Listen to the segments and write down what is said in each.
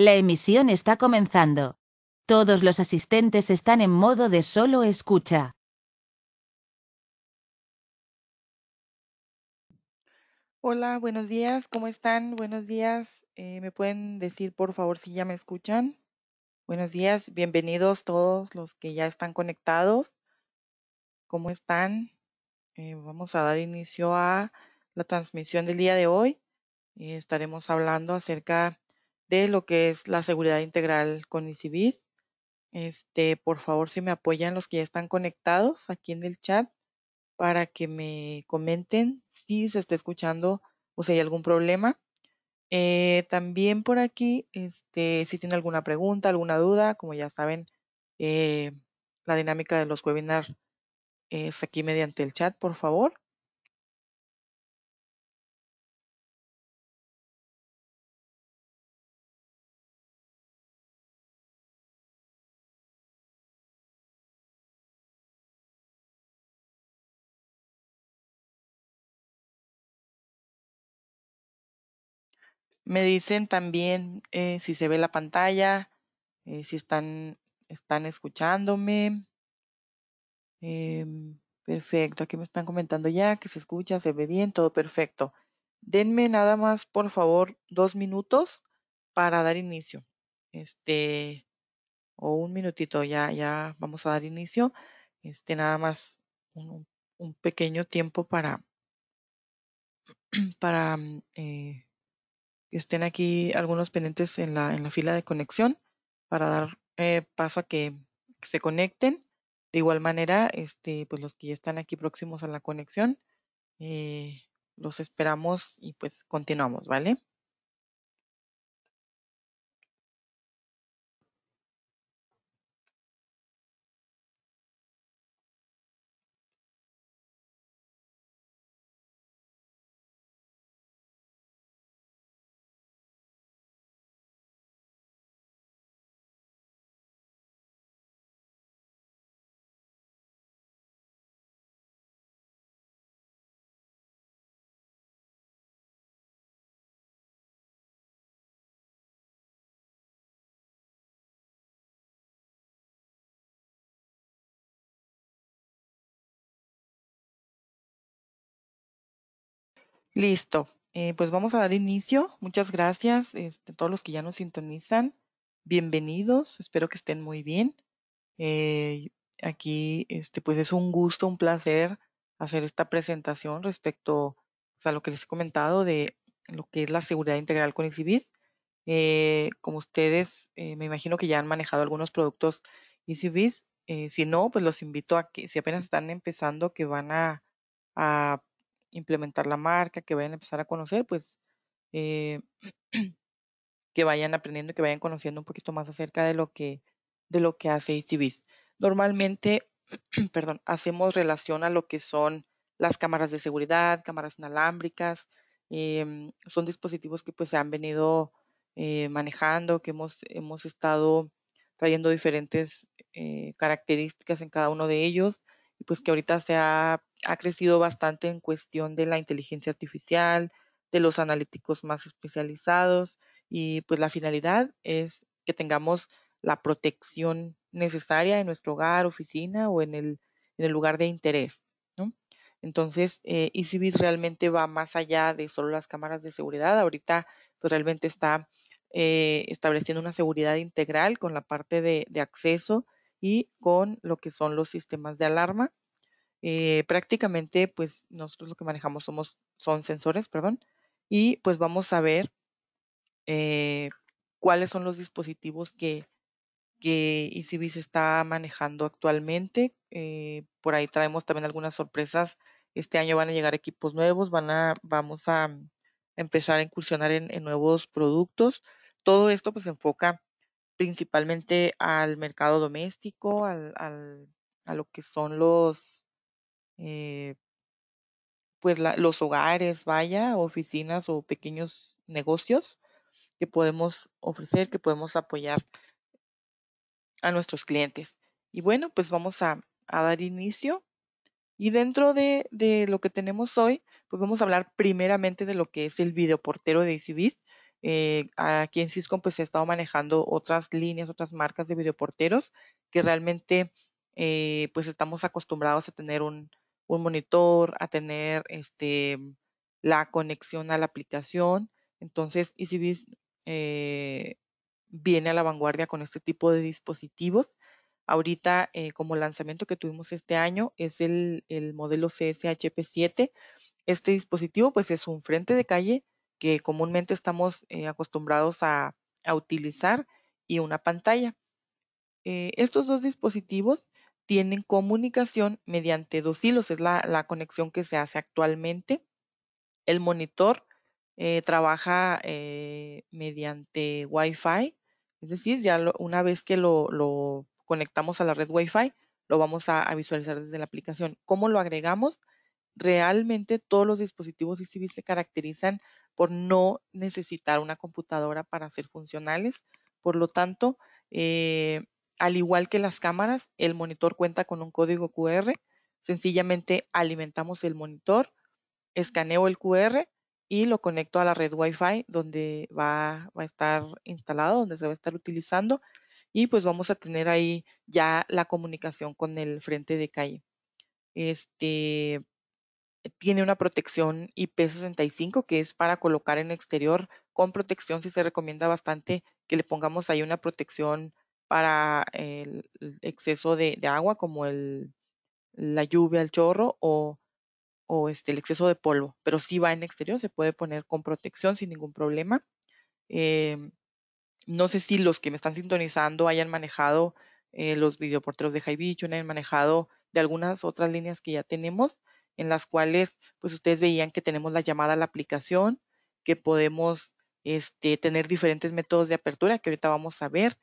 La emisión está comenzando. Todos los asistentes están en modo de solo escucha. Hola, buenos días, ¿cómo están? Buenos días. Eh, ¿Me pueden decir por favor si ya me escuchan? Buenos días, bienvenidos todos los que ya están conectados. ¿Cómo están? Eh, vamos a dar inicio a la transmisión del día de hoy. Eh, estaremos hablando acerca de lo que es la seguridad integral con ICBIS. Este, por favor, si me apoyan los que ya están conectados aquí en el chat para que me comenten si se está escuchando o si hay algún problema. Eh, también por aquí, este, si tienen alguna pregunta, alguna duda, como ya saben, eh, la dinámica de los webinars es aquí mediante el chat, por favor. Me dicen también eh, si se ve la pantalla, eh, si están, están escuchándome. Em, perfecto, aquí me están comentando ya que se escucha, se ve bien, todo perfecto. Denme nada más, por favor, dos minutos para dar inicio. Este, o un minutito, ya, ya vamos a dar inicio. Este, nada más un, un pequeño tiempo para, para mm, eh, estén aquí algunos pendientes en la, en la fila de conexión para dar eh, paso a que se conecten. De igual manera, este, pues los que ya están aquí próximos a la conexión, eh, los esperamos y pues continuamos, ¿vale? Listo. Eh, pues vamos a dar inicio. Muchas gracias a este, todos los que ya nos sintonizan. Bienvenidos. Espero que estén muy bien. Eh, aquí, este, pues es un gusto, un placer hacer esta presentación respecto pues, a lo que les he comentado de lo que es la seguridad integral con ICBIS. Eh, como ustedes, me imagino que ya han manejado algunos productos ICBIS. si no, pues los invito a que, si apenas están empezando, que van a, a implementar la marca, que vayan a empezar a conocer, pues eh, que vayan aprendiendo, que vayan conociendo un poquito más acerca de lo que, de lo que hace ICBIS. Normalmente, perdón, hacemos relación a lo que son las cámaras de seguridad, cámaras inalámbricas, em, son dispositivos que pues se han venido eh, manejando, que hemos, hemos estado trayendo diferentes eh, características en cada uno de ellos pues que ahorita se ha, ha crecido bastante en cuestión de la inteligencia artificial, de los analíticos más especializados y pues la finalidad es que tengamos la protección necesaria en nuestro hogar, oficina o en el, en el lugar de interés. ¿no? Entonces, eh, e realmente va más allá de solo las cámaras de seguridad. Ahorita pues realmente está eh, estableciendo una seguridad integral con la parte de, de acceso y con lo que son los sistemas de alarma. Eh, prácticamente, pues nosotros lo que manejamos somos, son sensores, perdón, y pues vamos a ver eh, cuáles son los dispositivos que, que se está manejando actualmente. Eh, por ahí traemos también algunas sorpresas. Este año van a llegar equipos nuevos, van a, vamos a mm, empezar a incursionar en, nuevos productos. Todo esto pues enfoca principalmente al mercado doméstico, al, a lo que son los, eh, pues los hogares, vaya, oficinas o pequeños negocios que podemos ofrecer, que podemos apoyar a nuestros clientes. Y bueno, pues vamos a, dar inicio. Y dentro de, de, lo que tenemos hoy, pues vamos a hablar primeramente de lo que es el videoportero de ICBIS eh, aquí en Cisco pues he estado manejando otras líneas, otras marcas de videoporteros que realmente eh, pues estamos acostumbrados a tener un, un, monitor, a tener este, la conexión a la aplicación. Entonces EasyBiz eh, viene a la vanguardia con este tipo de dispositivos. Ahorita, como lanzamiento que tuvimos este año, es el, el modelo CSHP7. Este dispositivo, pues, es un frente de calle que comúnmente estamos eh, acostumbrados a, utilizar y una pantalla. Eh, estos dos dispositivos tienen comunicación mediante dos hilos, es la, conexión que se hace actualmente. El monitor eh, trabaja mediante Wi-Fi, es decir, ya una vez que lo, conectamos a la red Wi-Fi, lo vamos a, visualizar desde la aplicación. ¿Cómo lo agregamos? Realmente todos los dispositivos ICB se caracterizan por no necesitar una computadora para ser funcionales. Por lo tanto, eh, al igual que las cámaras, el monitor cuenta con un código QR. Sencillamente alimentamos el monitor, escaneo el QR y lo conecto a la red Wi-Fi donde va, va, a estar instalado, donde se va a estar utilizando y pues vamos a tener ahí ya la comunicación con el frente de calle. Este, tiene una protección IP65 que es para colocar en exterior con protección. Sí se recomienda bastante que le pongamos ahí una protección para el exceso de, agua como el, la lluvia, el chorro o, este, el exceso de polvo. Pero si va en exterior, se puede poner con protección sin ningún problema. Em, no sé si los que me están sintonizando hayan manejado eh, los videoporteros de High Beach, hayan manejado de algunas otras líneas que ya tenemos en las cuales pues ustedes veían que tenemos la llamada a la aplicación, que podemos este, tener diferentes métodos de apertura que ahorita vamos a ver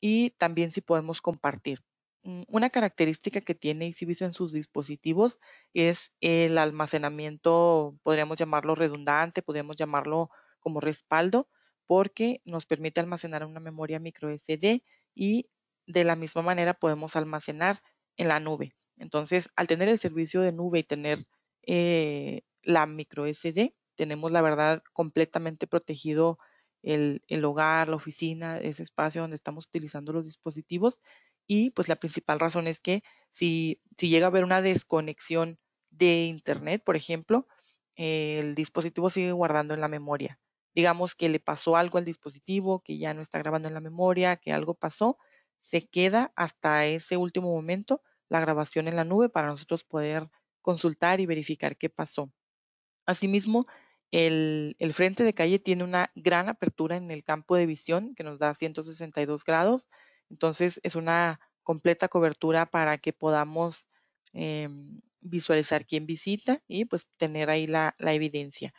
y también si podemos compartir. Mm, una característica que tiene EasyVisa en sus dispositivos es el almacenamiento, podríamos llamarlo redundante, podríamos llamarlo como respaldo, porque nos permite almacenar una memoria micro y de la misma manera podemos almacenar en la nube. Entonces, al tener el servicio de nube y tener eh, la micro SD, tenemos la verdad completamente protegido el, hogar, la oficina, ese espacio donde estamos utilizando los dispositivos. Y pues la principal razón es que si, si llega a haber una desconexión de Internet, por ejemplo, el dispositivo sigue guardando en la memoria. Digamos que le pasó algo al dispositivo, que ya no está grabando en la memoria, que algo pasó, se queda hasta ese último momento la grabación en la nube para nosotros poder consultar y verificar qué pasó. Asimismo, el, el, frente de calle tiene una gran apertura en el campo de visión que nos da 162 grados, entonces es una completa cobertura para que podamos em, visualizar quién visita y pues tener ahí la, la evidencia.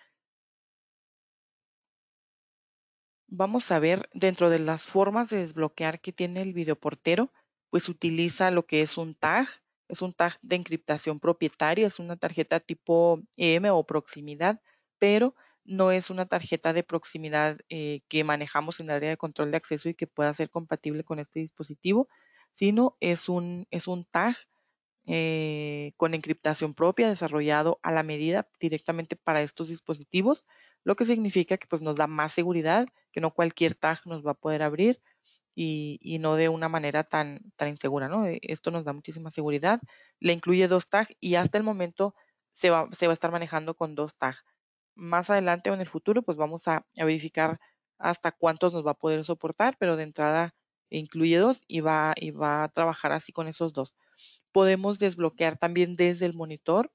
Vamos a ver dentro de las formas de desbloquear que tiene el videoportero, pues utiliza lo que es un tag, es un tag de encriptación propietaria, es una tarjeta tipo EM o proximidad, pero no es una tarjeta de proximidad eh, que manejamos en el área de control de acceso y que pueda ser compatible con este dispositivo, sino es un, es un tag eh, con encriptación propia desarrollado a la medida directamente para estos dispositivos, lo que significa que pues, nos da más seguridad, que no cualquier tag nos va a poder abrir y, no de una manera tan, tan insegura, ¿no? Eh, esto nos da muchísima seguridad. Le incluye dos tags y hasta el momento se va, se va a estar manejando con dos tags. Más adelante o en el futuro, pues vamos a, verificar hasta cuántos nos va a poder soportar, pero de entrada incluye dos y va, y va a trabajar así con esos dos. Podemos desbloquear también desde el monitor,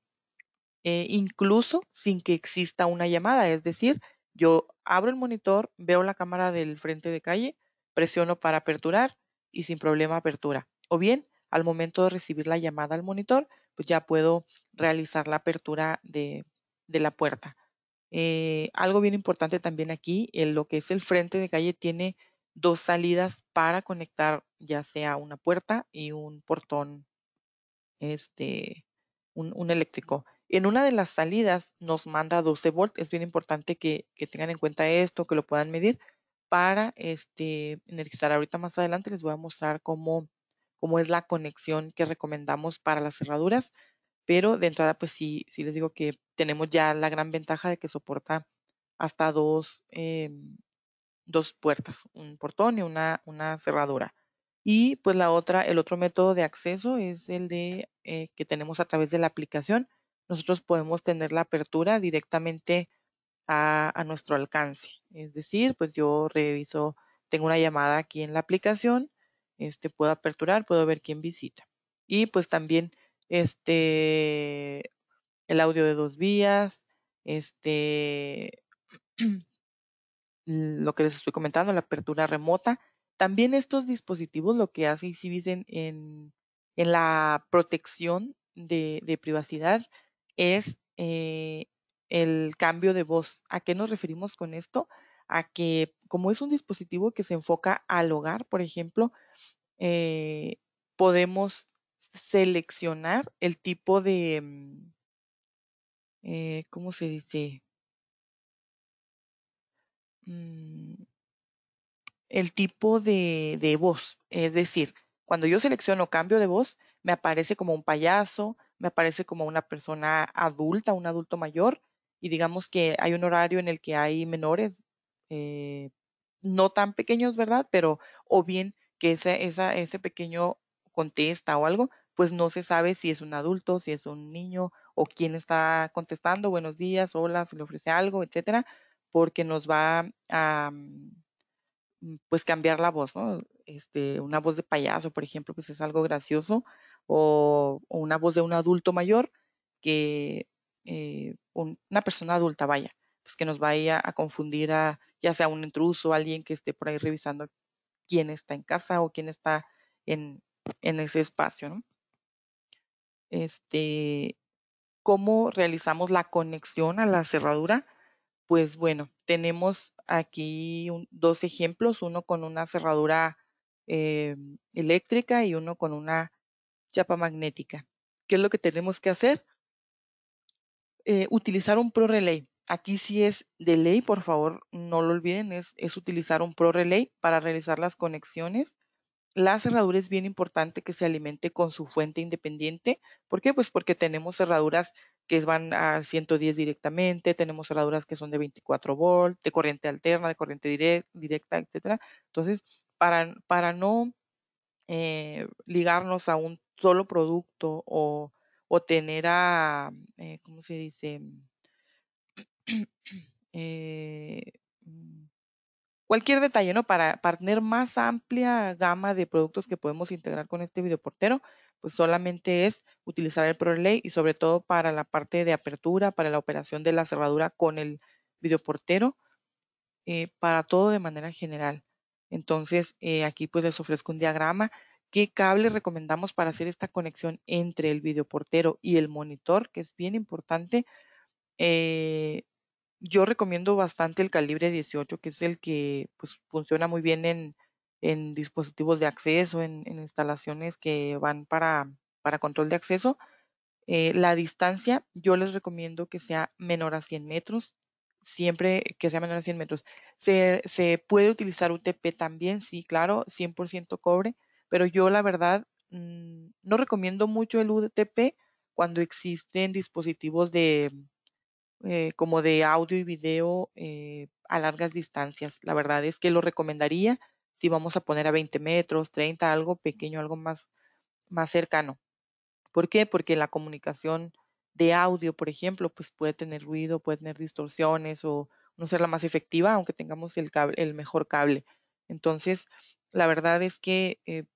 eh, incluso sin que exista una llamada, es decir, yo abro el monitor, veo la cámara del frente de calle, presiono para aperturar y sin problema apertura. O bien, al momento de recibir la llamada al monitor, pues ya puedo realizar la apertura de, de la puerta. Eh, algo bien importante también aquí, en lo que es el frente de calle tiene dos salidas para conectar ya sea una puerta y un portón, este, un, eléctrico. En una de las salidas nos manda 12 volts. Es bien importante que tengan en cuenta esto, que lo puedan medir, para este, ahorita más adelante. Les voy a mostrar cómo, cómo es la conexión que recomendamos para las cerraduras, pero de entrada pues sí, sí les digo que tenemos ya la gran ventaja de que soporta hasta dos, em, dos puertas, un portón y una, una cerradura. Y pues la otra, el otro método de acceso es el de eh, que tenemos a través de la aplicación. Nosotros podemos tener la apertura directamente a, nuestro alcance. Es decir, pues yo reviso, tengo una llamada aquí en la aplicación, este, puedo aperturar, puedo ver quién visita. Y pues también este, el audio de dos vías, este, lo que les estoy comentando, la apertura remota. También estos dispositivos lo que hacen, si dicen en, la protección de, privacidad, es eh, el cambio de voz. ¿A qué nos referimos con esto? A que como es un dispositivo que se enfoca al hogar, por ejemplo, eh, podemos seleccionar el tipo de, mm, eh, ¿cómo se dice? Mm, el tipo de, de voz. Es decir, cuando yo selecciono cambio de voz, me aparece como un payaso, me aparece como una persona adulta, un adulto mayor, y digamos que hay un horario en el que hay menores, eh, no tan pequeños, ¿verdad? Pero o bien que ese, ese pequeño contesta o algo, pues no se sabe si es un adulto, si es un niño o quién está contestando, buenos días, hola, si le ofrece algo, etcétera, porque nos va a mm, pues cambiar la voz, ¿no? Este, una voz de payaso, por ejemplo, pues es algo gracioso, o una voz de un adulto mayor que eh, una persona adulta, vaya, pues que nos vaya a confundir a ya sea un intruso, alguien que esté por ahí revisando quién está en casa o quién está en, en ese espacio, ¿no? Este, ¿cómo realizamos la conexión a la cerradura? Pues bueno, tenemos aquí dos ejemplos, uno con una cerradura eh, eléctrica y uno con una chapa magnética. ¿Qué es lo que tenemos que hacer? Eh, utilizar un Pro Relay. Aquí si es de ley, por favor, no lo olviden, es, utilizar un Pro Relay para realizar las conexiones. La cerradura es bien importante que se alimente con su fuente independiente. ¿Por qué? Pues porque tenemos cerraduras que van a 110 directamente, tenemos cerraduras que son de 24 volt, de corriente alterna, de corriente directa, etc. Entonces, para, para no eh, ligarnos a un solo producto o o tener a, eh, ¿cómo se dice? Eh, mm, cualquier detalle, ¿no? Para, tener más amplia gama de productos que podemos integrar con este videoportero, pues solamente es utilizar el ProRelay y sobre todo para la parte de apertura, para la operación de la cerradura con el videoportero, eh, para todo de manera general. Entonces, eh, aquí pues les ofrezco un diagrama qué cable recomendamos para hacer esta conexión entre el videoportero y el monitor, que es bien importante. Eh, yo recomiendo bastante el calibre 18, que es el que pues, funciona muy bien en, dispositivos de acceso, en, instalaciones que van para, para control de acceso. Eh, la distancia, yo les recomiendo que sea menor a 100 metros, siempre que sea menor a 100 metros. se puede utilizar UTP también, sí, claro, 100% cobre, pero yo la verdad mm, no recomiendo mucho el UTP cuando existen dispositivos de eh, como de audio y video eh, a largas distancias. La verdad es que lo recomendaría si vamos a poner a 20 metros, 30, algo pequeño, algo más, más cercano. ¿Por qué? Porque la comunicación de audio, por ejemplo, pues puede tener ruido, puede tener distorsiones o no ser la más efectiva, aunque tengamos el, cable, el mejor cable. Entonces, la verdad es que eh,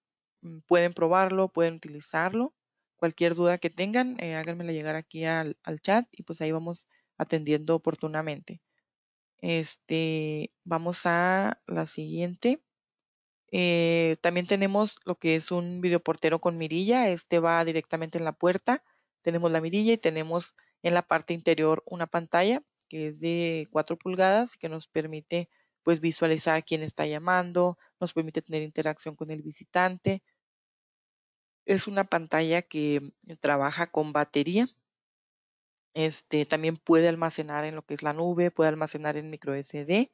Mm, pueden probarlo, pueden utilizarlo. Cualquier duda que tengan, eh, háganmela llegar aquí al, chat y pues ahí vamos atendiendo oportunamente. Este, vamos a la siguiente. Eh, también tenemos lo que es un videoportero con mirilla. Este va directamente en la puerta. Tenemos la mirilla y tenemos en la parte interior una pantalla que es de 4 pulgadas y que nos permite pues visualizar quién está llamando, nos permite tener interacción con el visitante. Es una pantalla que trabaja con batería. Este, también puede almacenar en lo que es la nube, puede almacenar en micro SD.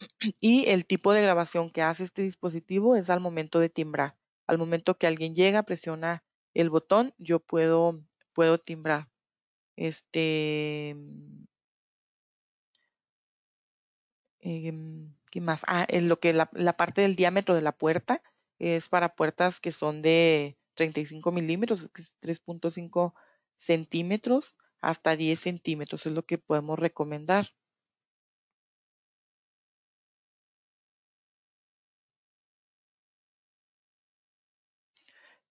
Y el tipo de grabación que hace este dispositivo es al momento de timbrar. Al momento que alguien llega, presiona el botón, yo puedo, puedo timbrar. Este, Em, ¿Qué más? Ah, lo que la, parte del diámetro de la puerta es para puertas que son de 35 milímetros, 3.5 centímetros hasta 10 centímetros, es lo que podemos recomendar.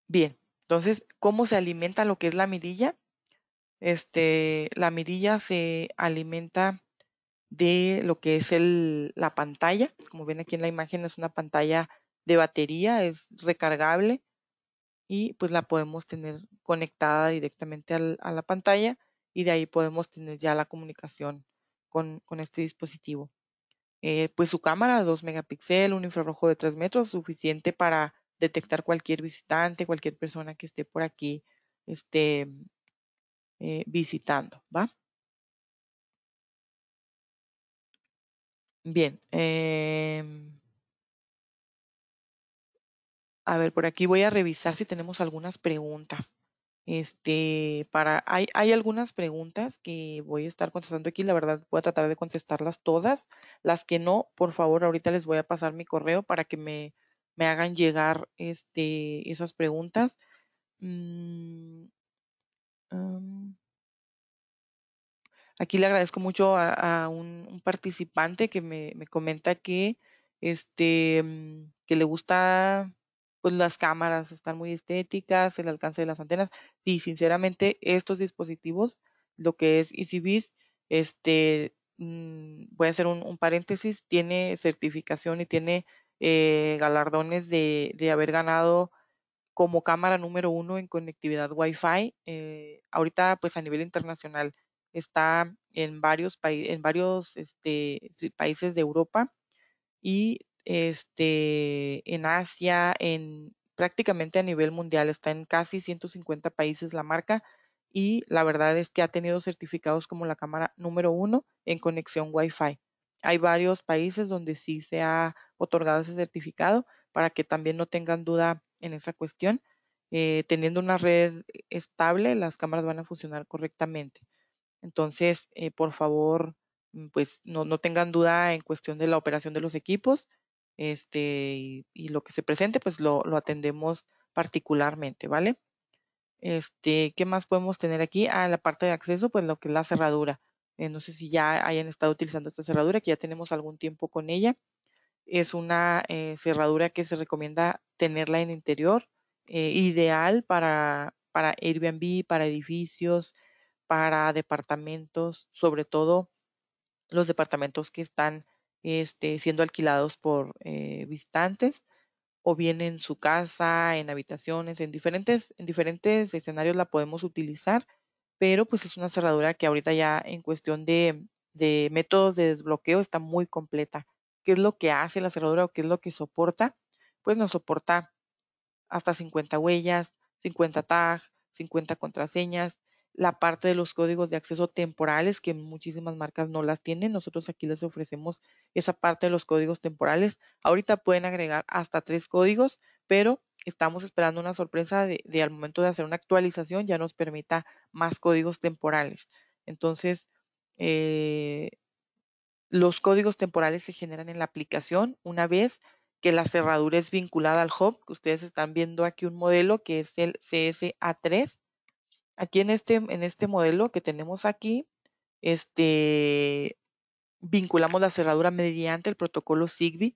Bien, entonces, ¿cómo se alimenta lo que es la mirilla? Este, la mirilla se alimenta de lo que es el, la pantalla. Como ven aquí en la imagen es una pantalla de batería, es recargable y pues la podemos tener conectada directamente a la pantalla y de ahí podemos tener ya la comunicación con, con este dispositivo. Eh, pues su cámara, 2 megapíxeles, un infrarrojo de 3 metros, suficiente para detectar cualquier visitante, cualquier persona que esté por aquí este, eh, visitando, ¿va? Bien. Eh, a ver, por aquí voy a revisar si tenemos algunas preguntas. Este, para, hay, hay, algunas preguntas que voy a estar contestando aquí. La verdad, voy a tratar de contestarlas todas. Las que no, por favor, ahorita les voy a pasar mi correo para que me, me hagan llegar este, esas preguntas. Mm, Aquí le agradezco mucho a, un, participante que me, comenta que, este, mm, que le gusta pues las cámaras, están muy estéticas, el alcance de las antenas. Sí, sinceramente, estos dispositivos, lo que es EasyBiz, este, mm, voy a hacer un, paréntesis, tiene certificación y tiene eh, galardones de, haber ganado como cámara número uno en conectividad Wi-Fi, eh, ahorita pues a nivel internacional está en varios, en varios este, países de Europa y este, en Asia, en prácticamente a nivel mundial, está en casi 150 países la marca y la verdad es que ha tenido certificados como la cámara número uno en conexión Wi-Fi. Hay varios países donde sí se ha otorgado ese certificado para que también no tengan duda en esa cuestión. Eh, teniendo una red estable, las cámaras van a funcionar correctamente. Entonces, eh, por favor, mm, pues no, tengan duda en cuestión de la operación de los equipos este, y, lo que se presente, pues lo, lo, atendemos particularmente, ¿vale? Este, ¿Qué más podemos tener aquí? Ah, en la parte de acceso, pues lo que es la cerradura. Eh, no sé si ya hayan estado utilizando esta cerradura, que ya tenemos algún tiempo con ella. Es una eh, cerradura que se recomienda tenerla en interior, ideal para, para Airbnb, para edificios, para departamentos, sobre todo los departamentos que están este, siendo alquilados por eh, visitantes o bien en su casa, en habitaciones, en diferentes, en diferentes escenarios la podemos utilizar, pero pues es una cerradura que ahorita ya en cuestión de, de métodos de desbloqueo está muy completa. ¿Qué es lo que hace la cerradura o qué es lo que soporta? Pues nos soporta hasta 50 huellas, 50 tag, 50 contraseñas, la parte de los códigos de acceso temporales, que muchísimas marcas no las tienen. Nosotros aquí les ofrecemos esa parte de los códigos temporales. Ahorita pueden agregar hasta tres códigos, pero estamos esperando una sorpresa de, al momento de hacer una actualización ya nos permita más códigos temporales. Entonces, eh, los códigos temporales se generan en la aplicación una vez que la cerradura es vinculada al hub. Ustedes están viendo aquí un modelo que es el CSA3 Aquí en este, en este modelo que tenemos aquí, este, vinculamos la cerradura mediante el protocolo Zigbee.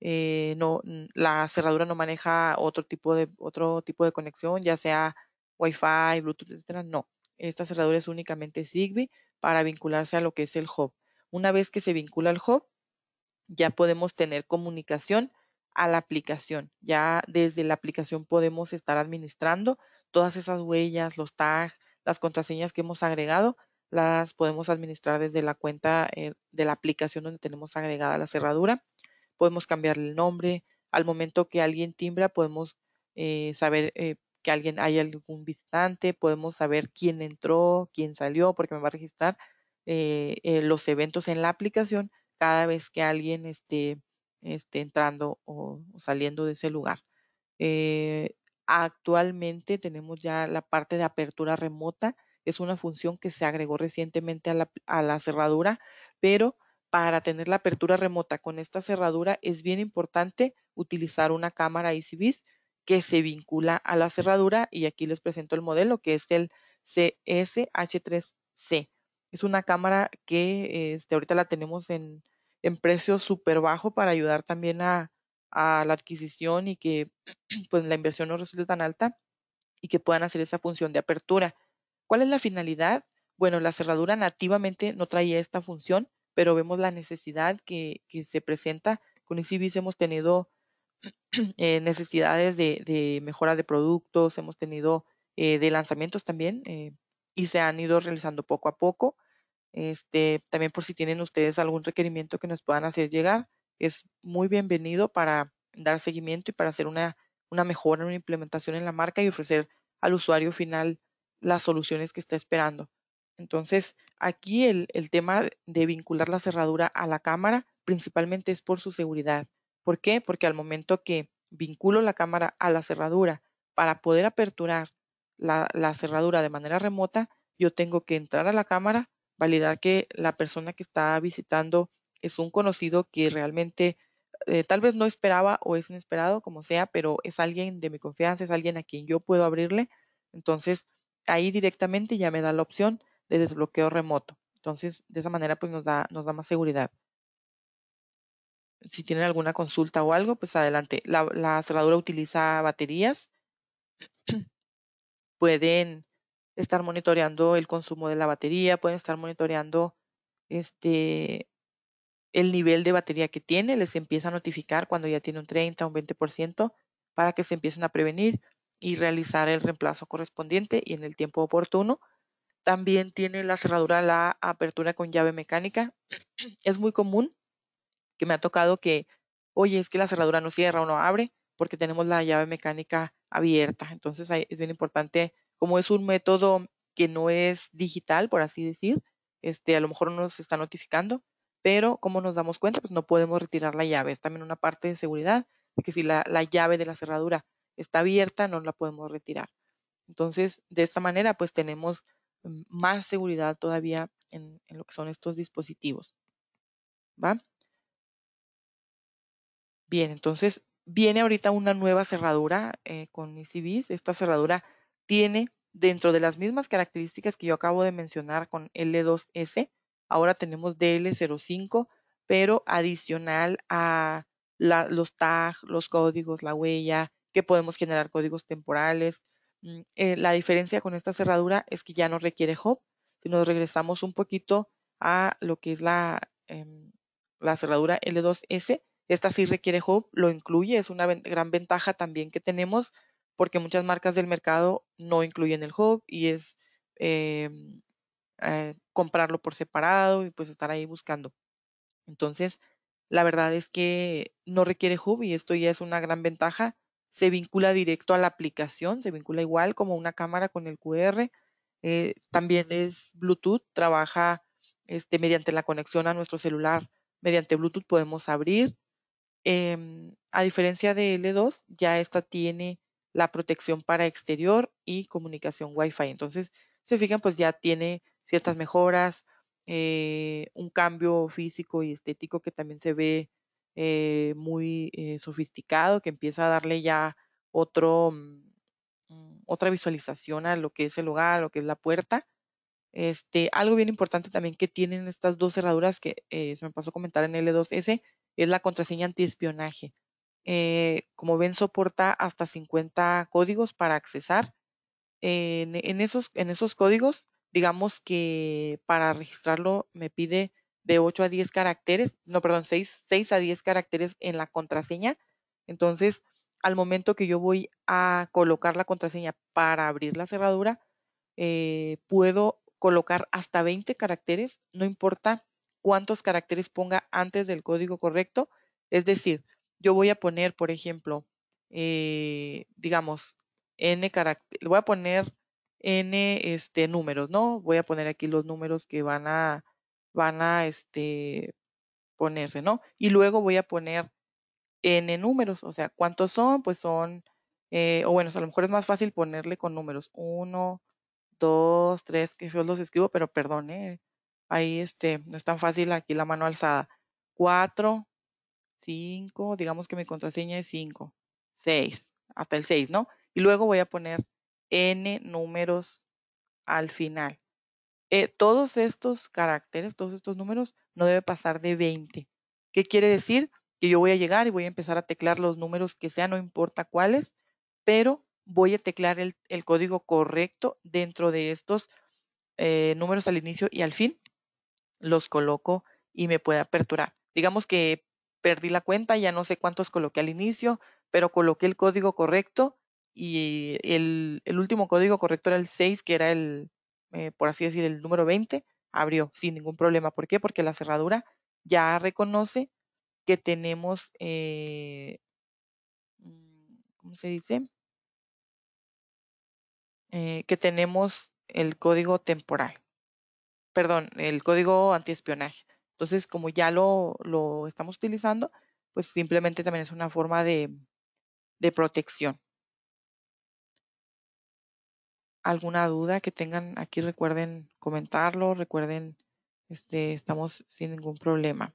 Eh, no, la cerradura no maneja otro tipo de, otro tipo de conexión, ya sea Wi-Fi, Bluetooth, etcétera. No, esta cerradura es únicamente Zigbee para vincularse a lo que es el hub. Una vez que se vincula al hub, ya podemos tener comunicación a la aplicación. Ya desde la aplicación podemos estar administrando todas esas huellas, los tags, las contraseñas que hemos agregado, las podemos administrar desde la cuenta eh, de la aplicación donde tenemos agregada la cerradura. Podemos cambiar el nombre. Al momento que alguien timbra, podemos eh, saber eh, que alguien hay algún visitante, podemos saber quién entró, quién salió, porque me va a registrar los eventos en la aplicación cada vez que alguien esté, entrando o saliendo de ese lugar. Actualmente tenemos ya la parte de apertura remota, es una función que se agregó recientemente a la, cerradura, pero para tener la apertura remota con esta cerradura es bien importante utilizar una cámara ICBIS que se vincula a la cerradura y aquí les presento el modelo que es el CSH3C. Es una cámara que este, ahorita la tenemos en, en precio súper bajo para ayudar también a, a la adquisición y que pues, la inversión no resulte tan alta y que puedan hacer esa función de apertura. ¿Cuál es la finalidad? Bueno, la cerradura nativamente no traía esta función, pero vemos la necesidad que, se presenta. Con ICBIS e hemos tenido eh, necesidades de, mejora de productos, hemos tenido eh, de lanzamientos también eh, y se han ido realizando poco a poco. Este, también por si tienen ustedes algún requerimiento que nos puedan hacer llegar, es muy bienvenido para dar seguimiento y para hacer una, una mejora, una implementación en la marca y ofrecer al usuario final las soluciones que está esperando. Entonces, aquí el, tema de vincular la cerradura a la cámara principalmente es por su seguridad. ¿Por qué? Porque al momento que vinculo la cámara a la cerradura para poder aperturar la, la cerradura de manera remota, yo tengo que entrar a la cámara, validar que la persona que está visitando es un conocido que realmente eh, tal vez no esperaba o es inesperado, como sea, pero es alguien de mi confianza, es alguien a quien yo puedo abrirle. Entonces, ahí directamente ya me da la opción de desbloqueo remoto. Entonces, de esa manera, pues nos da, nos da más seguridad. Si tienen alguna consulta o algo, pues adelante. La, la cerradura utiliza baterías. pueden estar monitoreando el consumo de la batería, pueden estar monitoreando este, el nivel de batería que tiene, les empieza a notificar cuando ya tiene un 30, un 20%, para que se empiecen a prevenir y realizar el reemplazo correspondiente y en el tiempo oportuno. También tiene la cerradura, la apertura con llave mecánica. Es muy común que me ha tocado que, oye, es que la cerradura no cierra o no abre porque tenemos la llave mecánica abierta. Entonces es bien importante, como es un método que no es digital, por así decir, este, a lo mejor no nos está notificando, pero como nos damos cuenta, pues no podemos retirar la llave. Es también una parte de seguridad, que si la, llave de la cerradura está abierta, no la podemos retirar. Entonces, de esta manera, pues tenemos mm, más seguridad todavía en, lo que son estos dispositivos. ¿Va? Bien, entonces viene ahorita una nueva cerradura eh, con ICBIS. E esta cerradura tiene dentro de las mismas características que yo acabo de mencionar con L2S, Ahora tenemos DL05, pero adicional a los tags, los códigos, la huella, que podemos generar códigos temporales. Mm, eh, la diferencia con esta cerradura es que ya no requiere hub. Si nos regresamos un poquito a lo que es la, em, la cerradura L2S, esta sí requiere hub, lo incluye, es una gran ventaja también que tenemos porque muchas marcas del mercado no incluyen el hub y es em, eh, comprarlo por separado y pues estar ahí buscando. Entonces, la verdad es que no requiere hub y esto ya es una gran ventaja. Se vincula directo a la aplicación, se vincula igual como una cámara con el QR. Eh, también es Bluetooth, trabaja este, mediante la conexión a nuestro celular. Mediante Bluetooth podemos abrir. Em, a diferencia de L2, ya esta tiene la protección para exterior y comunicación Wi-Fi. Entonces, se fijan, pues ya tiene ciertas mejoras, eh, un cambio físico y estético que también se ve eh, muy eh, sofisticado, que empieza a darle ya otro, mm, mm, otra visualización a lo que es el hogar, a lo que es la puerta. Este, algo bien importante también que tienen estas dos cerraduras que se me pasó a comentar en L2S es la contraseña antiespionaje. como ven, soporta hasta 50 códigos para accesar. en, esos, en esos códigos digamos que para registrarlo me pide de 8 a 10 caracteres, no, perdón, 6, a 10 caracteres en la contraseña. Entonces, al momento que yo voy a colocar la contraseña para abrir la cerradura, eh, puedo colocar hasta 20 caracteres, no importa cuántos caracteres ponga antes del código correcto. Es decir, yo voy a poner, por ejemplo, eh, digamos, n caracteres, voy a poner N este, números, ¿no? Voy a poner aquí los números que van a, van a este, ponerse, ¿no? Y luego voy a poner N números, o sea, ¿cuántos son? Pues son, eh, o bueno, a lo mejor es más fácil ponerle con números. 1, 2, tres, que yo los escribo, pero perdón, ¿eh? ahí este, no es tan fácil aquí la mano alzada. 4, cinco, digamos que mi contraseña es 5, seis, hasta el 6, ¿no? Y luego voy a poner n números al final. Eh, todos estos caracteres, todos estos números, no debe pasar de 20. ¿Qué quiere decir? Que yo voy a llegar y voy a empezar a teclar los números que sean, no importa cuáles, pero voy a teclar el, código correcto dentro de estos eh, números al inicio y al fin. Los coloco y me puede aperturar. Digamos que perdí la cuenta, ya no sé cuántos coloqué al inicio, pero coloqué el código correcto y el, último código corrector el 6, que era el, eh, por así decir, el número 20, abrió sin ningún problema. ¿Por qué? Porque la cerradura ya reconoce que tenemos, eh, ¿cómo se dice? Eh, que tenemos el código temporal, perdón, el código antiespionaje. Entonces, como ya lo, lo estamos utilizando, pues simplemente también es una forma de, de protección alguna duda que tengan aquí, recuerden comentarlo, recuerden, este, estamos sin ningún problema.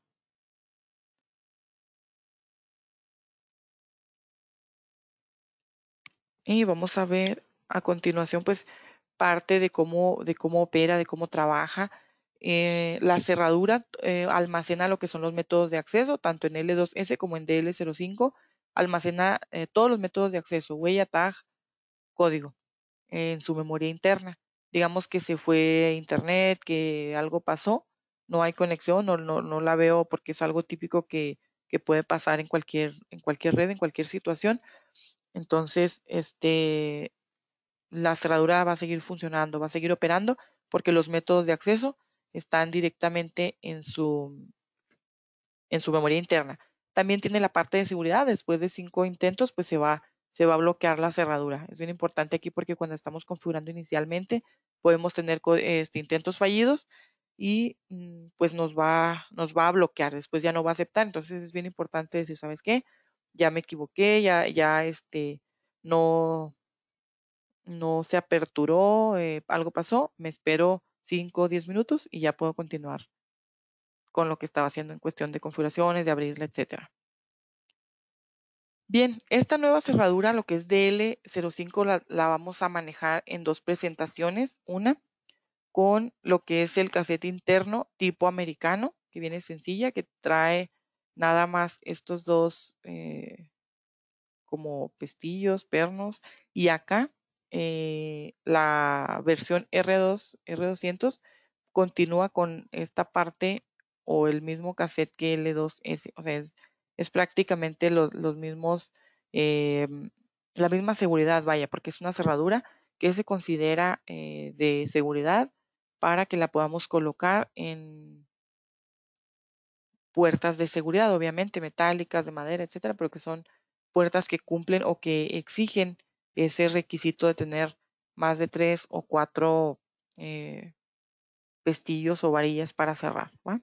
Y vamos a ver a continuación, pues, parte de cómo, de cómo opera, de cómo trabaja. Eh, la cerradura eh, almacena lo que son los métodos de acceso, tanto en L2S como en DL05. Almacena eh, todos los métodos de acceso, huella, tag, código en su memoria interna. Digamos que se fue internet, que algo pasó, no hay conexión, o no, no la veo porque es algo típico que, puede pasar en cualquier, en cualquier red, en cualquier situación. Entonces, este, la cerradura va a seguir funcionando, va a seguir operando porque los métodos de acceso están directamente en su, en su memoria interna. También tiene la parte de seguridad, después de cinco intentos, pues se va se va a bloquear la cerradura. Es bien importante aquí porque cuando estamos configurando inicialmente podemos tener este, intentos fallidos y mm, pues nos va, nos va a bloquear, después ya no va a aceptar. Entonces es bien importante decir, ¿sabes qué? Ya me equivoqué, ya, ya este, no, no se aperturó, eh, algo pasó, me espero 5 o 10 minutos y ya puedo continuar con lo que estaba haciendo en cuestión de configuraciones, de abrirla, etcétera. Bien, esta nueva cerradura, lo que es DL05, la, la, vamos a manejar en dos presentaciones. Una con lo que es el casete interno tipo americano, que viene sencilla, que trae nada más estos dos eh, como pestillos, pernos. Y acá eh, la versión R2, R200 continúa con esta parte o el mismo cassette que L2S. O sea, es es prácticamente los mismos, em, la misma seguridad, vaya, porque es una cerradura que se considera eh, de seguridad para que la podamos colocar en puertas de seguridad, obviamente metálicas, de madera, etcétera, pero que son puertas que cumplen o que exigen ese requisito de tener más de tres o cuatro eh, pestillos o varillas para cerrar. ¿va?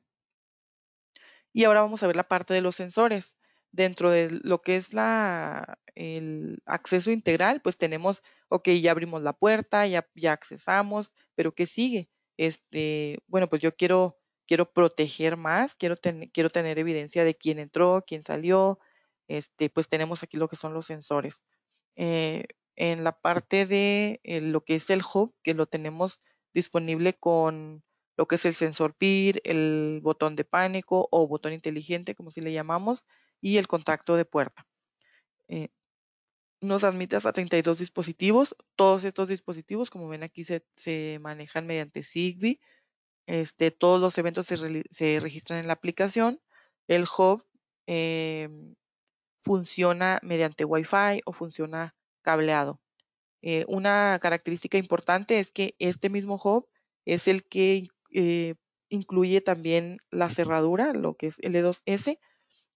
Y ahora vamos a ver la parte de los sensores. Dentro de lo que es la, el acceso integral, pues tenemos, ok, ya abrimos la puerta, ya, ya accesamos, pero ¿qué sigue? Este, bueno, pues yo quiero, quiero proteger más, quiero, quiero tener evidencia de quién entró, quién salió, este, pues tenemos aquí lo que son los sensores. Eh, en la parte de eh, lo que es el hub, que lo tenemos disponible con lo que es el sensor PIR, el botón de pánico o botón inteligente, como si le llamamos, y el contacto de puerta. Eh, nos admite hasta 32 dispositivos. Todos estos dispositivos, como ven aquí, se, manejan mediante Zigbee. Este, todos los eventos se, registran en la aplicación. El hub eh, funciona mediante Wi-Fi o funciona cableado. Eh, una característica importante es que este mismo hub es el que eh, incluye también la cerradura, lo que es L2S, e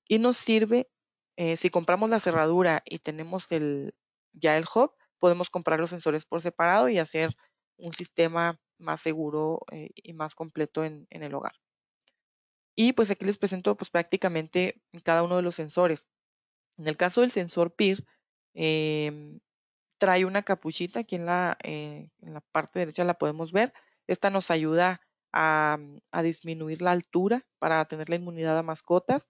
y nos sirve, eh, si compramos la cerradura y tenemos el, ya el hub, podemos comprar los sensores por separado y hacer un sistema más seguro eh, y más completo en, el hogar. Y pues aquí les presento pues, prácticamente cada uno de los sensores. En el caso del sensor PIR, em, trae una capuchita, aquí en la, en la parte derecha la podemos ver. Esta nos ayuda Mm, a, disminuir la altura para tener la inmunidad a mascotas,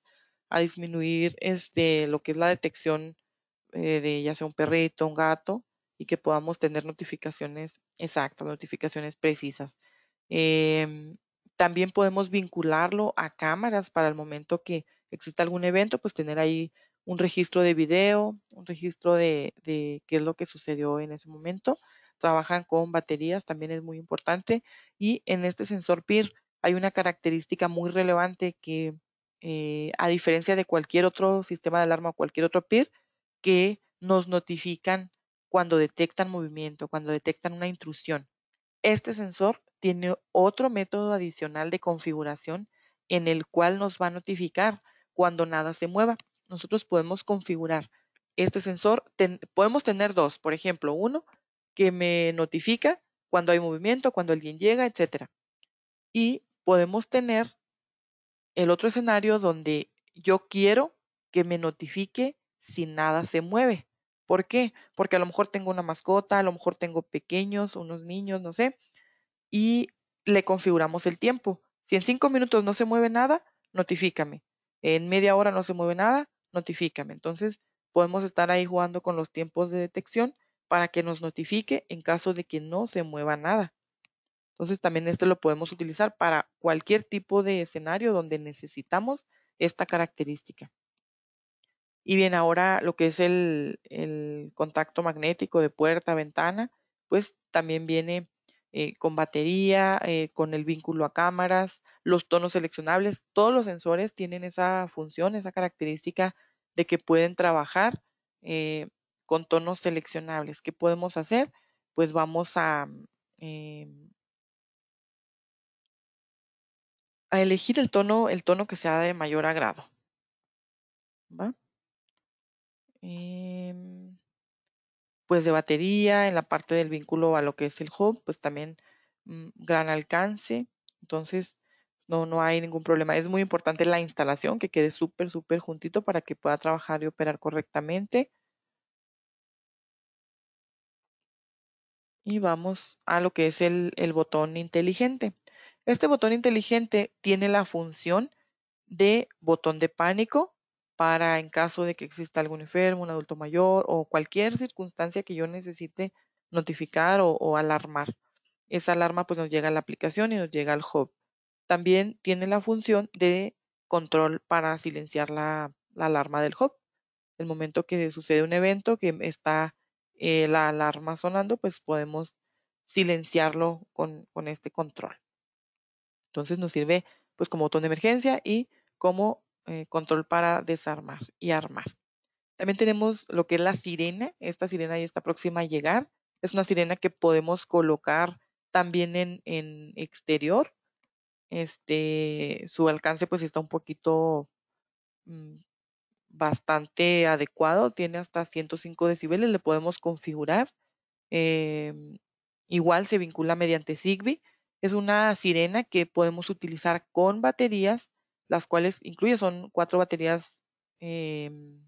a disminuir este, lo que es la detección eh, de ya sea un perrito, un gato, y que podamos tener notificaciones exactas, notificaciones precisas. Em, también podemos vincularlo a cámaras para el momento que exista algún evento, pues tener ahí un registro de video, un registro de, de qué es lo que sucedió en ese momento trabajan con baterías, también es muy importante. Y en este sensor PIR hay una característica muy relevante que, eh, a diferencia de cualquier otro sistema de alarma o cualquier otro PIR, que nos notifican cuando detectan movimiento, cuando detectan una intrusión. Este sensor tiene otro método adicional de configuración en el cual nos va a notificar cuando nada se mueva. Nosotros podemos configurar este sensor, podemos tener dos, por ejemplo, uno que me notifica cuando hay movimiento, cuando alguien llega, etc. Y podemos tener el otro escenario donde yo quiero que me notifique si nada se mueve. ¿Por qué? Porque a lo mejor tengo una mascota, a lo mejor tengo pequeños, unos niños, no sé, y le configuramos el tiempo. Si en cinco minutos no se mueve nada, notifícame. En media hora no se mueve nada, notifícame. Entonces podemos estar ahí jugando con los tiempos de detección para que nos notifique en caso de que no se mueva nada. Entonces también esto lo podemos utilizar para cualquier tipo de escenario donde necesitamos esta característica. Y bien, ahora lo que es el, contacto magnético de puerta, ventana, pues también viene eh, con batería, eh, con el vínculo a cámaras, los tonos seleccionables, todos los sensores tienen esa función, esa característica de que pueden trabajar eh, con tonos seleccionables. ¿Qué podemos hacer? Pues vamos a, mm, em a elegir el tono, el tono que sea de mayor agrado. ¿Va? Em, pues de batería, en la parte del vínculo a lo que es el home, pues también mm, gran alcance. Entonces, no, no hay ningún problema. Es muy importante la instalación, que quede súper, súper juntito para que pueda trabajar y operar correctamente. y vamos a lo que es el, botón inteligente. Este botón inteligente tiene la función de botón de pánico para en caso de que exista algún enfermo, un adulto mayor o cualquier circunstancia que yo necesite notificar o, alarmar. Esa alarma pues nos llega a la aplicación y nos llega al hub. También tiene la función de control para silenciar la, la alarma del hub. El momento que sucede un evento que está eh, la alarma sonando, pues podemos silenciarlo con, este control. Entonces nos sirve pues como botón de emergencia y como eh, control para desarmar y armar. También tenemos lo que es la sirena. Esta sirena y está próxima a llegar. Es una sirena que podemos colocar también en, en exterior. Este, su alcance pues está un poquito mm, bastante adecuado, tiene hasta 105 decibeles, le podemos configurar. Em, igual se vincula mediante Zigbee. Es una sirena que podemos utilizar con baterías, las cuales incluye, son cuatro baterías, em,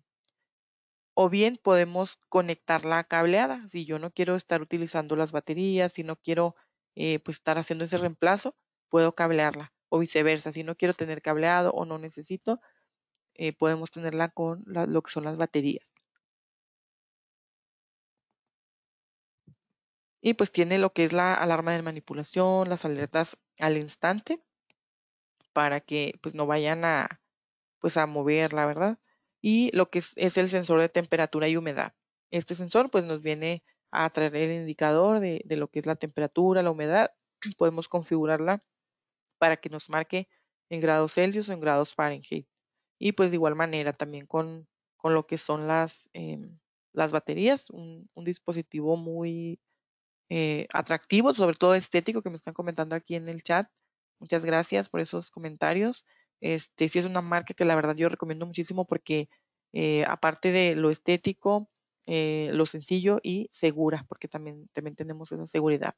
o bien podemos conectarla cableada. Si yo no quiero estar utilizando las baterías, si no quiero eh, pues, estar haciendo ese reemplazo, puedo cablearla o viceversa. Si no quiero tener cableado o no necesito, eh, podemos tenerla con lo que son las baterías. Y pues tiene lo que es la alarma de manipulación, las alertas al instante para que pues no vayan a pues a moverla, ¿verdad? Y lo que es, el sensor de temperatura y humedad. Este sensor pues nos viene a traer el indicador de, de lo que es la temperatura, la humedad. Podemos configurarla para que nos marque en grados Celsius o en grados Fahrenheit. Y pues de igual manera también con, con lo que son las, em, las baterías, un, dispositivo muy eh, atractivo, sobre todo estético, que me están comentando aquí en el chat. Muchas gracias por esos comentarios. Este, sí es una marca que la verdad yo recomiendo muchísimo porque eh, aparte de lo estético, eh, lo sencillo y segura, porque también, también tenemos esa seguridad.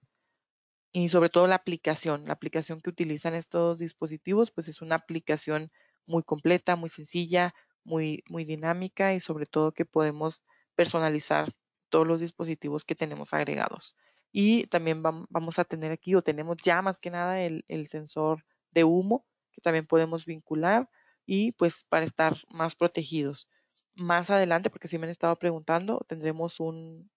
Y sobre todo la aplicación, la aplicación que utilizan estos dispositivos, pues es una aplicación muy completa, muy sencilla, muy, muy dinámica y sobre todo que podemos personalizar todos los dispositivos que tenemos agregados. Y también vamos a tener aquí, o tenemos ya más que nada, el, sensor de humo, que también podemos vincular y pues para estar más protegidos. Más adelante, porque si me han estado preguntando, tendremos un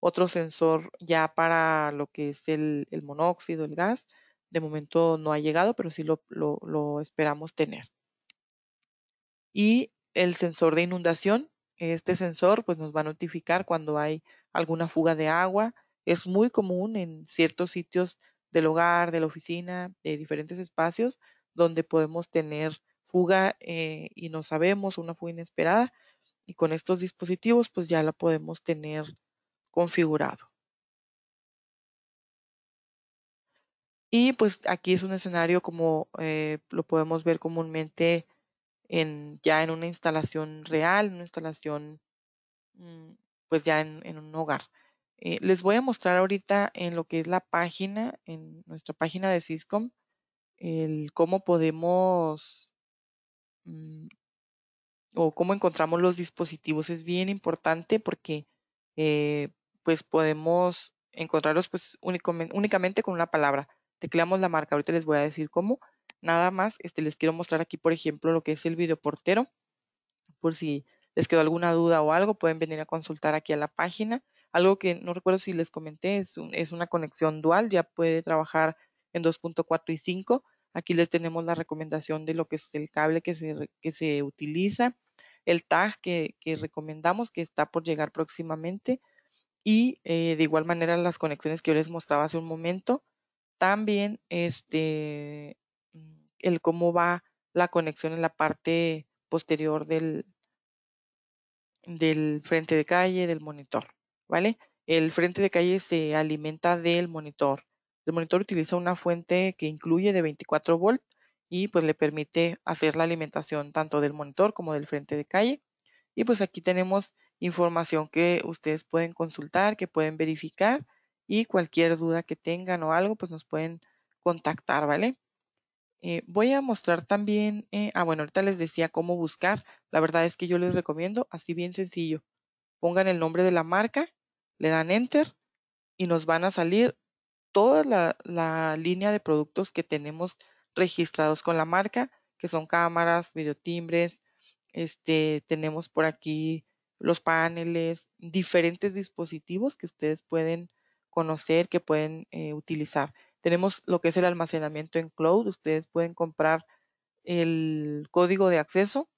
otro sensor ya para lo que es el, monóxido, el gas. De momento no ha llegado, pero sí lo esperamos tener y el sensor de inundación. Este sensor pues, nos va a notificar cuando hay alguna fuga de agua. Es muy común en ciertos sitios del hogar, de la oficina, de diferentes espacios donde podemos tener fuga eh, y no sabemos, una fuga inesperada. Y con estos dispositivos pues ya la podemos tener configurado. Y pues aquí es un escenario como eh, lo podemos ver comúnmente en, ya en una instalación real, una instalación mm, pues ya en, un hogar. Eh, les voy a mostrar ahorita en lo que es la página, en nuestra página de Syscom, el cómo podemos mm, o cómo encontramos los dispositivos. Es bien importante porque eh, pues podemos encontrarlos pues únicamente con una palabra. Tecleamos la marca, ahorita les voy a decir cómo, Nada más, este, les quiero mostrar aquí, por ejemplo, lo que es el videoportero. Por si les quedó alguna duda o algo, pueden venir a consultar aquí a la página. Algo que no recuerdo si les comenté, es, es una conexión dual, ya puede trabajar en 2.4 y 5. Aquí les tenemos la recomendación de lo que es el cable que se, que se utiliza, el tag que, que recomendamos, que está por llegar próximamente, y eh, de igual manera las conexiones que yo les mostraba hace un momento. También este, Mm, el cómo va la conexión en la parte posterior del, del frente de calle, del monitor, ¿vale? El frente de calle se alimenta del monitor. El monitor utiliza una fuente que incluye de 24 volts y pues le permite hacer la alimentación tanto del monitor como del frente de calle. Y pues aquí tenemos información que ustedes pueden consultar, que pueden verificar y cualquier duda que tengan o algo, pues nos pueden contactar, ¿vale? Eh, voy a mostrar también, eh, ah bueno, ahorita les decía cómo buscar. La verdad es que yo les recomiendo así bien sencillo. Pongan el nombre de la marca, le dan enter y nos van a salir toda la, línea de productos que tenemos registrados con la marca, que son cámaras, videotimbres, este, tenemos por aquí los paneles, diferentes dispositivos que ustedes pueden conocer, que pueden eh, utilizar. Tenemos lo que es el almacenamiento en cloud. Ustedes pueden comprar el código de acceso,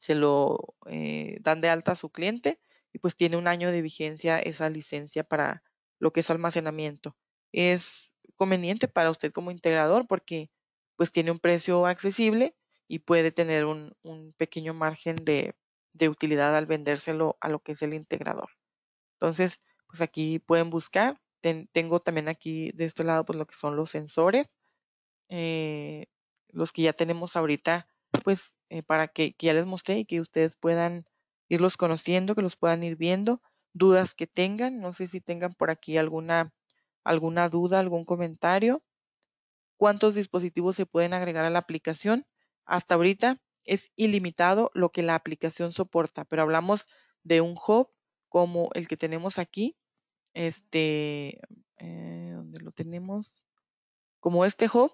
se lo eh, dan de alta a su cliente y pues tiene un año de vigencia esa licencia para lo que es almacenamiento. Es conveniente para usted como integrador porque pues tiene un precio accesible y puede tener un, pequeño margen de, de utilidad al vendérselo a lo que es el integrador. Entonces, pues aquí pueden buscar tengo también aquí de este lado pues lo que son los sensores, eh, los que ya tenemos ahorita, pues eh, para que, ya les mostré y que ustedes puedan irlos conociendo, que los puedan ir viendo, dudas que tengan, no sé si tengan por aquí alguna, alguna duda, algún comentario, cuántos dispositivos se pueden agregar a la aplicación. Hasta ahorita es ilimitado lo que la aplicación soporta, pero hablamos de un hub como el que tenemos aquí, este, eh, donde lo tenemos, como este hub,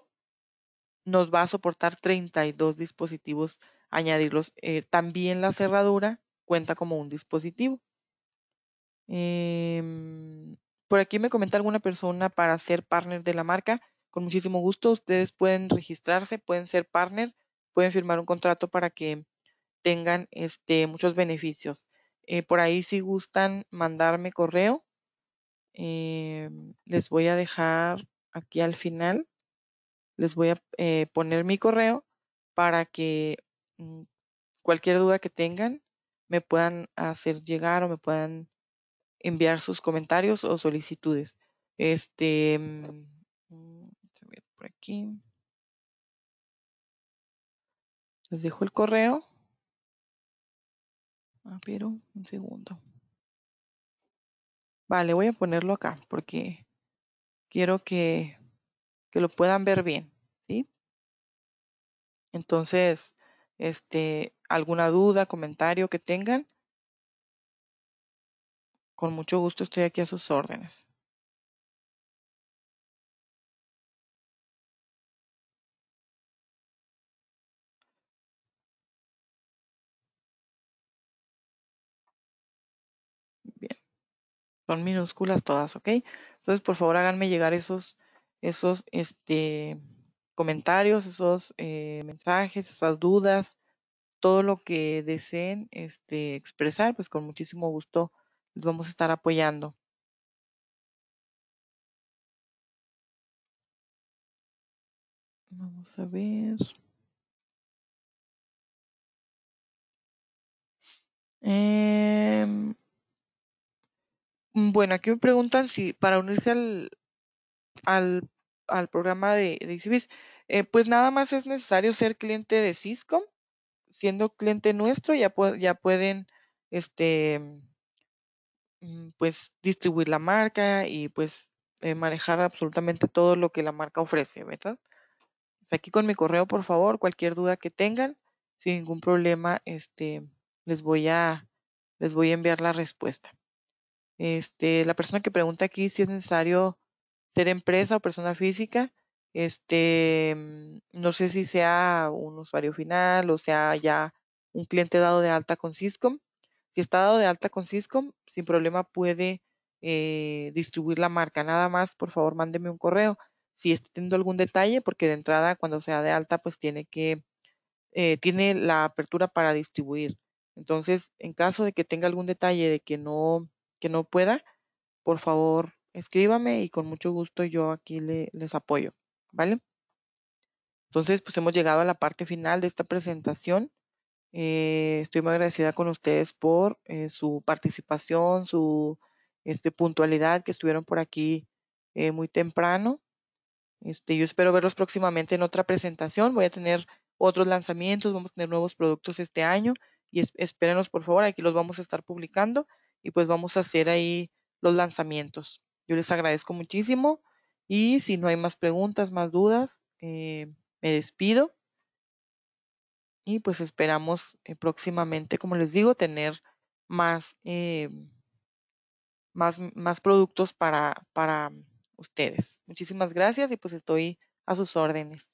nos va a soportar 32 dispositivos, añadirlos. Eh, también la cerradura cuenta como un dispositivo. Em, por aquí me comenta alguna persona para ser partner de la marca. Con muchísimo gusto, ustedes pueden registrarse, pueden ser partner, pueden firmar un contrato para que tengan este, muchos beneficios. Eh, por ahí si gustan mandarme correo eh, les voy a dejar aquí al final, les voy a eh, poner mi correo para que mm, cualquier duda que tengan me puedan hacer llegar o me puedan enviar sus comentarios o solicitudes. Este, mm, mm, por aquí. Les dejo el correo. Ah, pero un segundo. Vale, voy a ponerlo acá porque quiero que, que lo puedan ver bien, ¿sí? Entonces, este, alguna duda, comentario que tengan, con mucho gusto estoy aquí a sus órdenes. son minúsculas todas, ¿ok? Entonces, por favor, háganme llegar esos, esos este, comentarios, esos eh, mensajes, esas dudas, todo lo que deseen este, expresar, pues con muchísimo gusto les vamos a estar apoyando. Vamos a ver. Eh, Mm, bueno, aquí me preguntan si para unirse al, al, programa de, de eh, pues nada más es necesario ser cliente de Cisco. Siendo cliente nuestro, ya, ya pueden este, mm, pues distribuir la marca y pues eh, manejar absolutamente todo lo que la marca ofrece, ¿verdad? Pues aquí con mi correo, por favor, cualquier duda que tengan, sin ningún problema, este, les voy a, les voy a enviar la respuesta. Este, la persona que pregunta aquí si es necesario ser empresa o persona física, este, mm, no sé si sea un usuario final o sea ya un cliente dado de alta con Cisco. Si está dado de alta con Cisco, sin problema puede eh, distribuir la marca. Nada más, por favor, mándeme un correo si está teniendo algún detalle, porque de entrada, cuando sea de alta, pues tiene que, eh, tiene la apertura para distribuir. Entonces, en caso de que tenga algún detalle de que no que no pueda, por favor escríbame y con mucho gusto yo aquí les apoyo, ¿vale? Entonces, pues hemos llegado a la parte final de esta presentación. Eh, estoy muy agradecida con ustedes por eh, su participación, su este, puntualidad que estuvieron por aquí eh, muy temprano. Este, yo espero verlos próximamente en otra presentación. Voy a tener otros lanzamientos, vamos a tener nuevos productos este año y espérenos por favor, aquí los vamos a estar publicando y pues vamos a hacer ahí los lanzamientos. Yo les agradezco muchísimo y si no hay más preguntas, más dudas, eh, me despido y pues esperamos eh, próximamente, como les digo, tener más, eh, más, más productos para, para ustedes. Muchísimas gracias y pues estoy a sus órdenes.